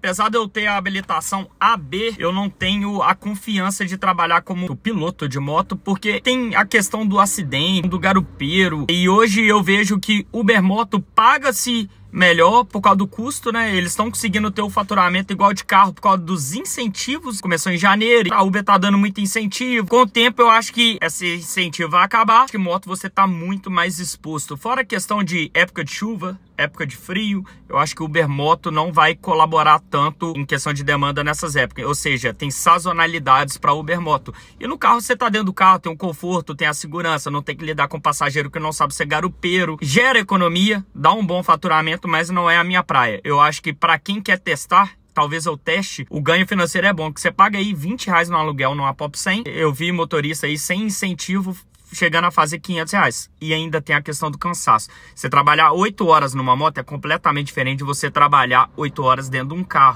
Apesar de eu ter a habilitação AB, eu não tenho a confiança de trabalhar como piloto de moto, porque tem a questão do acidente, do garupeiro. E hoje eu vejo que Uber Moto paga-se melhor por causa do custo, né? Eles estão conseguindo ter o faturamento igual de carro por causa dos incentivos. Começou em janeiro, a Uber tá dando muito incentivo. Com o tempo, eu acho que esse incentivo vai acabar. Acho que moto você tá muito mais exposto. Fora a questão de época de chuva, época de frio, eu acho que o Uber Moto não vai colaborar tanto em questão de demanda nessas épocas. Ou seja, tem sazonalidades para Uber Moto. E no carro você tá dentro do carro, tem o um conforto, tem a segurança, não tem que lidar com passageiro que não sabe ser garupeiro. Gera economia, dá um bom faturamento certo, mas não é a minha praia. Eu acho que para quem quer testar, talvez eu teste, o ganho financeiro é bom, que você paga aí 20 reais no aluguel numa Pop 100, eu vi motorista aí sem incentivo chegando a fazer 500 reais. E ainda tem a questão do cansaço. Você trabalhar 8 horas numa moto é completamente diferente de você trabalhar 8 horas dentro de um carro.